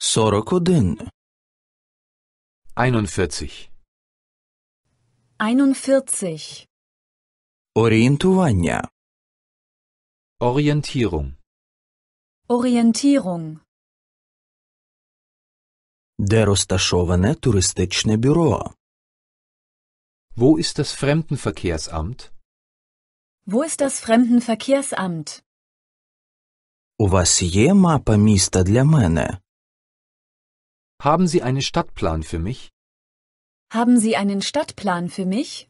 41 41 41 Орієнтування Orientierung Orientierung Де розташоване туристичне бюро? Wo ist das Fremdenverkehrsamt? Wo ist das Fremdenverkehrsamt? У вас є мапа міста для мене? Haben Sie einen Stadtplan für mich? Haben Sie einen Stadtplan für mich?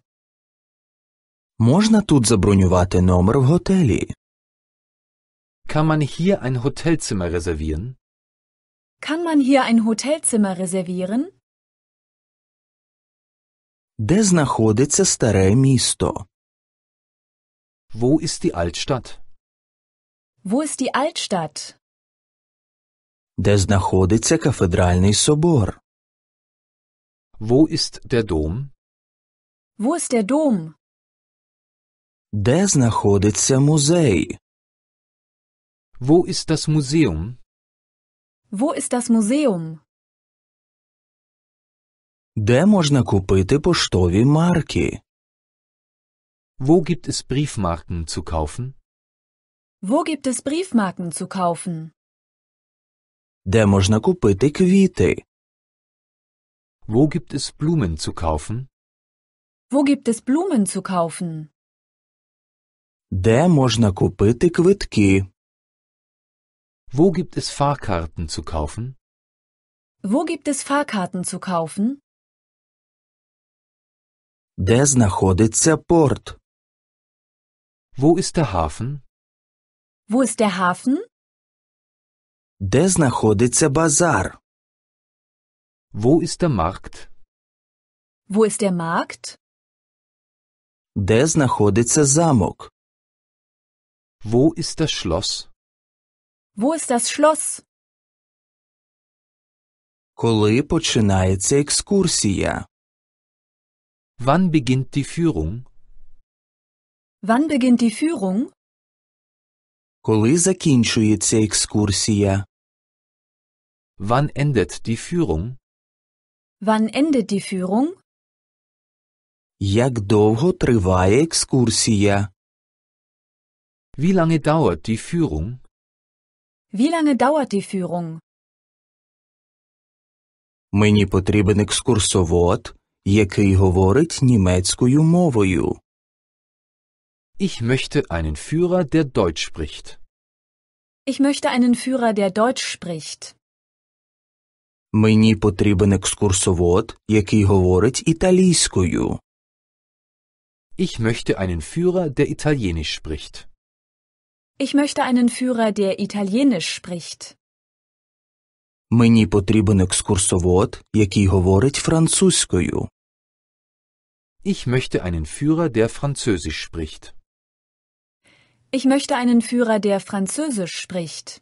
Можна тут забронювати номер в готелі? Kann man hier ein Hotelzimmer reservieren? Kann man hier ein Hotelzimmer reservieren? Де знаходиться старе місто? Wo ist die Altstadt? Wo ist die Altstadt? де знаходиться кафедральний собор? Wo ist der Dom? Wo ist der Dom? Де знаходиться музей? Wo ist das Museum? Wo ist das Museum? Де можна купити поштові марки? Wo gibt es Briefmarken zu kaufen? Wo gibt es Briefmarken zu kaufen? Де можна купити квіти? Wo gibt es Blumen zu kaufen? Wo gibt es Blumen zu kaufen? Де можна купити квитки? Wo gibt es Fahrkarten zu kaufen? Wo gibt es Fahrkarten zu kaufen? Де знаходиться порт? Wo ist der Hafen? Wo ist der Hafen? Де знаходиться базар? Wo ist der Markt? Wo ist der Markt? Де знаходиться замок? Wo ist das Schloss? Wo ist das Schloss? Коли починається екскурсія? Wann beginnt die Führung? Wann beginnt die Führung? Коли закінчується екскурсія? Wann endet die Führung? Wann endet die Führung? Як довго триває екскурсія? Wie lange dauert die Führung? Wie lange dauert die Führung? Мені потрібен екскурсовод, який говорить німецькою мовою. Ich möchte einen Führer, der Deutsch spricht. Ich möchte einen Führer, der Deutsch spricht. Мені потрібен екскурсовод, який говорить італійською. Ich möchte einen Führer, der Italienisch spricht. Ich möchte einen Führer, der Italienisch spricht. Мені потрібен екскурсовод, який говорить французькою. Ich möchte einen Führer, der Französisch spricht. Ich möchte einen Führer, der Französisch spricht.